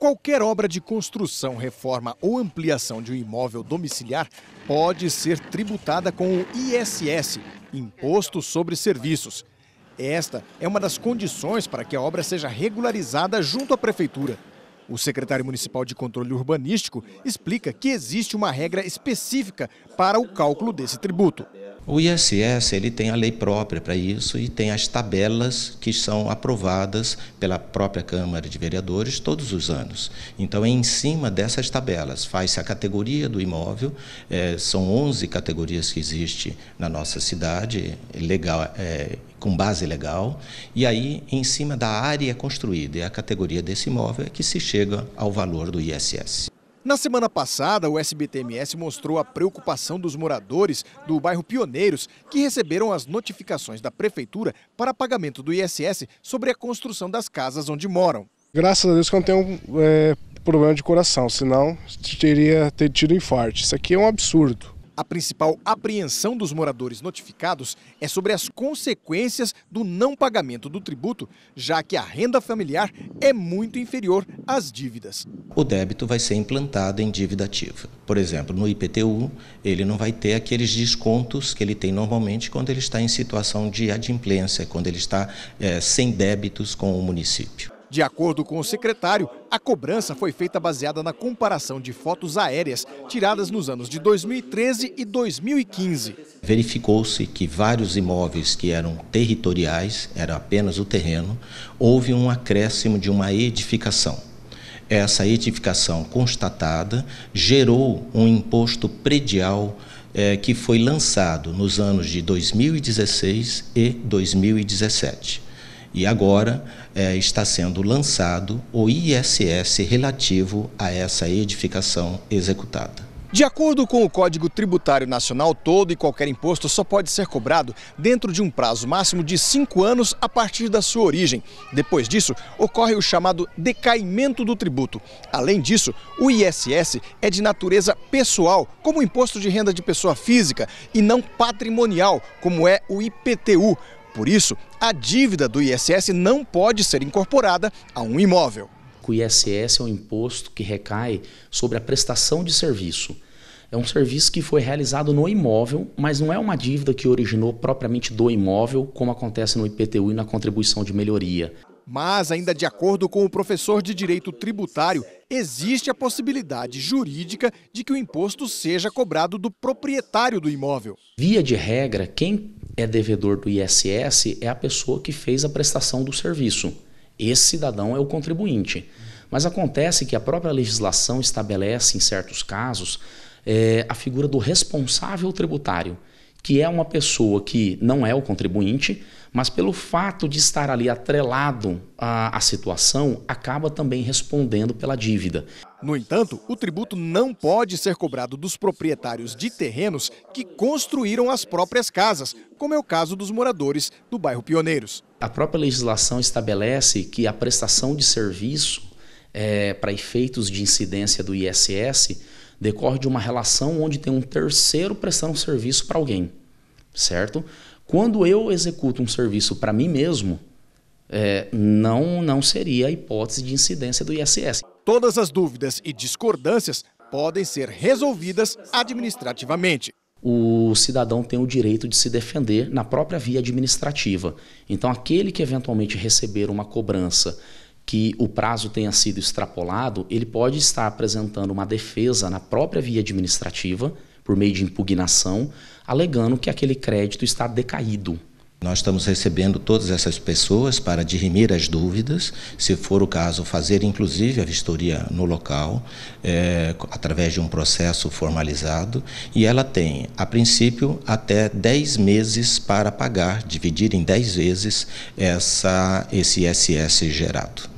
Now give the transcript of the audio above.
Qualquer obra de construção, reforma ou ampliação de um imóvel domiciliar pode ser tributada com o ISS, Imposto sobre Serviços. Esta é uma das condições para que a obra seja regularizada junto à Prefeitura. O secretário municipal de controle urbanístico explica que existe uma regra específica para o cálculo desse tributo. O ISS ele tem a lei própria para isso e tem as tabelas que são aprovadas pela própria Câmara de Vereadores todos os anos. Então, é em cima dessas tabelas faz-se a categoria do imóvel. É, são 11 categorias que existem na nossa cidade, legal, é, com base legal, e aí em cima da área construída é a categoria desse imóvel é que se chega ao valor do ISS. Na semana passada, o SBTMS mostrou a preocupação dos moradores do bairro Pioneiros que receberam as notificações da prefeitura para pagamento do ISS sobre a construção das casas onde moram. Graças a Deus que eu não tenho é, problema de coração, senão teria ter tido infarto. Isso aqui é um absurdo. A principal apreensão dos moradores notificados é sobre as consequências do não pagamento do tributo, já que a renda familiar é muito inferior às dívidas. O débito vai ser implantado em dívida ativa. Por exemplo, no IPTU, ele não vai ter aqueles descontos que ele tem normalmente quando ele está em situação de adimplência, quando ele está é, sem débitos com o município. De acordo com o secretário, a cobrança foi feita baseada na comparação de fotos aéreas tiradas nos anos de 2013 e 2015. Verificou-se que vários imóveis que eram territoriais, era apenas o terreno, houve um acréscimo de uma edificação. Essa edificação constatada gerou um imposto predial é, que foi lançado nos anos de 2016 e 2017. E agora é, está sendo lançado o ISS relativo a essa edificação executada. De acordo com o Código Tributário Nacional, todo e qualquer imposto só pode ser cobrado dentro de um prazo máximo de cinco anos a partir da sua origem. Depois disso, ocorre o chamado decaimento do tributo. Além disso, o ISS é de natureza pessoal, como o imposto de renda de pessoa física, e não patrimonial, como é o IPTU. Por isso, a dívida do ISS não pode ser incorporada a um imóvel. O ISS é um imposto que recai sobre a prestação de serviço. É um serviço que foi realizado no imóvel, mas não é uma dívida que originou propriamente do imóvel, como acontece no IPTU e na contribuição de melhoria. Mas, ainda de acordo com o professor de Direito Tributário, existe a possibilidade jurídica de que o imposto seja cobrado do proprietário do imóvel. Via de regra, quem é devedor do ISS é a pessoa que fez a prestação do serviço. Esse cidadão é o contribuinte. Mas acontece que a própria legislação estabelece, em certos casos, é, a figura do responsável tributário, que é uma pessoa que não é o contribuinte, mas pelo fato de estar ali atrelado à, à situação, acaba também respondendo pela dívida. No entanto, o tributo não pode ser cobrado dos proprietários de terrenos que construíram as próprias casas, como é o caso dos moradores do bairro Pioneiros. A própria legislação estabelece que a prestação de serviço é, para efeitos de incidência do ISS decorre de uma relação onde tem um terceiro prestando serviço para alguém, certo? Quando eu executo um serviço para mim mesmo, é, não, não seria a hipótese de incidência do ISS. Todas as dúvidas e discordâncias podem ser resolvidas administrativamente. O cidadão tem o direito de se defender na própria via administrativa. Então, aquele que eventualmente receber uma cobrança que o prazo tenha sido extrapolado, ele pode estar apresentando uma defesa na própria via administrativa, por meio de impugnação, alegando que aquele crédito está decaído. Nós estamos recebendo todas essas pessoas para dirimir as dúvidas, se for o caso, fazer inclusive a vistoria no local, é, através de um processo formalizado, e ela tem, a princípio, até 10 meses para pagar, dividir em 10 vezes essa, esse ISS gerado.